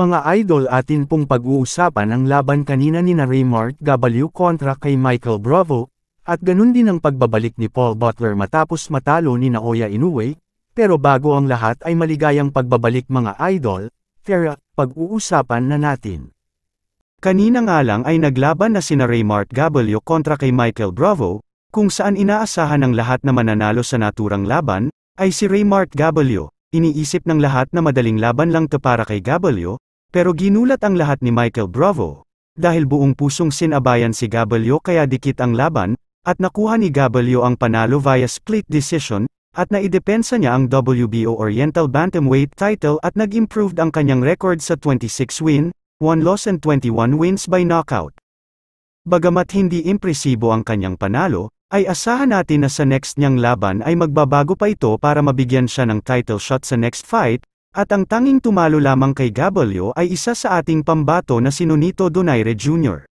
Mga idol atin pong pag-uusapan ang laban kanina ni na Raymart W kontra kay Michael Bravo, at ganun din ang pagbabalik ni Paul Butler matapos matalo ni Naoya Inoue, pero bago ang lahat ay maligayang pagbabalik mga idol, Tara, pag-uusapan na natin. Kanina nga lang ay naglaban na sina Raymart W kontra kay Michael Bravo, kung saan inaasahan ng lahat na mananalo sa naturang laban, ay si Raymart W. Iniisip ng lahat na madaling laban lang to para kay W, pero ginulat ang lahat ni Michael Bravo, dahil buong pusong sinabayan si Gabalio kaya dikit ang laban, at nakuha ni Gabalio ang panalo via split decision, at naidepensa niya ang WBO Oriental Bantamweight title at nag-improved ang kanyang record sa 26 win, 1 loss and 21 wins by knockout. Bagamat hindi impresibo ang kanyang panalo, ay asahan natin na sa next niyang laban ay magbabago pa ito para mabigyan siya ng title shot sa next fight, at ang tanging tumalo lamang kay Gabalio ay isa sa ating pambato na si Nonito Donaire Jr.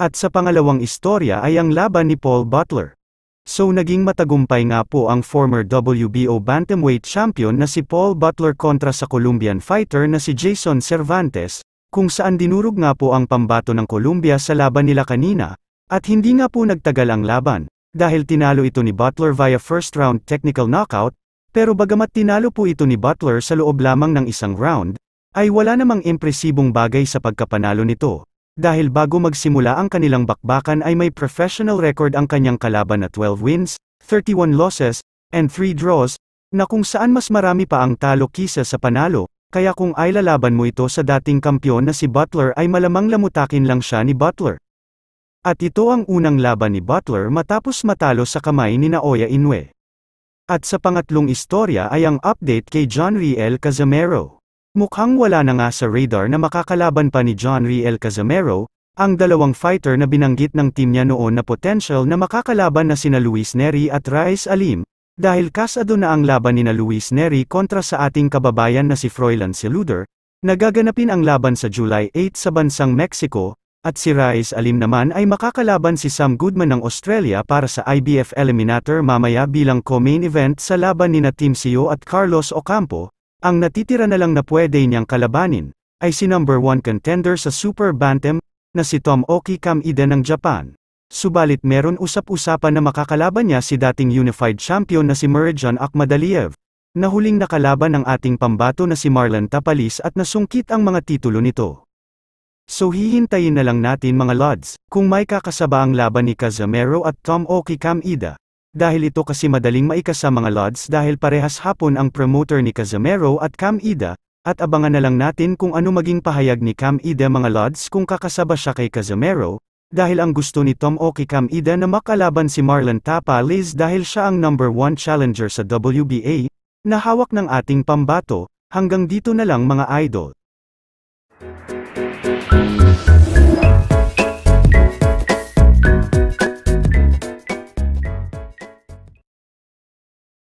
At sa pangalawang istorya ay ang laban ni Paul Butler. So naging matagumpay nga po ang former WBO bantamweight champion na si Paul Butler kontra sa Colombian fighter na si Jason Cervantes, kung saan dinurog nga po ang pambato ng Colombia sa laban nila kanina, at hindi nga po nagtagal ang laban, dahil tinalo ito ni Butler via first round technical knockout, pero bagamat tinalo po ito ni Butler sa loob lamang ng isang round, ay wala namang impresibong bagay sa pagkapanalo nito, dahil bago magsimula ang kanilang bakbakan ay may professional record ang kanyang kalaban na 12 wins, 31 losses, and 3 draws, na kung saan mas marami pa ang talo kisa sa panalo, kaya kung ay lalaban mo ito sa dating kampiyon na si Butler ay malamang lamutakin lang siya ni Butler. At ito ang unang laban ni Butler matapos matalo sa kamay ni Naoya Inoue. At sa pangatlong istorya ay ang update kay John Riel Casimero. Mukhang wala na nga sa radar na makakalaban pa ni John Riel Casimero, ang dalawang fighter na binanggit ng team niya noon na potential na makakalaban na sina Luis Neri at Rice Alim, dahil kasado na ang laban ni na Luis Neri kontra sa ating kababayan na si Froilan Siluder, nagaganapin ang laban sa July 8 sa bansang Mexico, at si Rais Alim naman ay makakalaban si Sam Goodman ng Australia para sa IBF Eliminator mamaya bilang co-main event sa laban ni na Team Sio e at Carlos Ocampo, ang natitira na lang na pwede niyang kalabanin, ay si number 1 contender sa Super Bantam, na si Tom Oki Kamida ng Japan. Subalit meron usap-usapan na makakalaban niya si dating unified champion na si Merjan Akmadaliev, na huling nakalaban ng ating pambato na si Marlon Tapalis at nasungkit ang mga titulo nito. So hihintayin na lang natin mga lods, kung may kakasaba ang laban ni Casamero at Tom Oki Camida. Dahil ito kasi madaling maikasa mga lods dahil parehas hapon ang promoter ni Casamero at Kamida, at abangan na lang natin kung ano maging pahayag ni Kamida mga lods kung kakasaba siya kay Casamero, dahil ang gusto ni Tom Oki Camida na makalaban si Marlon Tapa Liz dahil siya ang number 1 challenger sa WBA, na hawak ng ating pambato, hanggang dito na lang mga idol.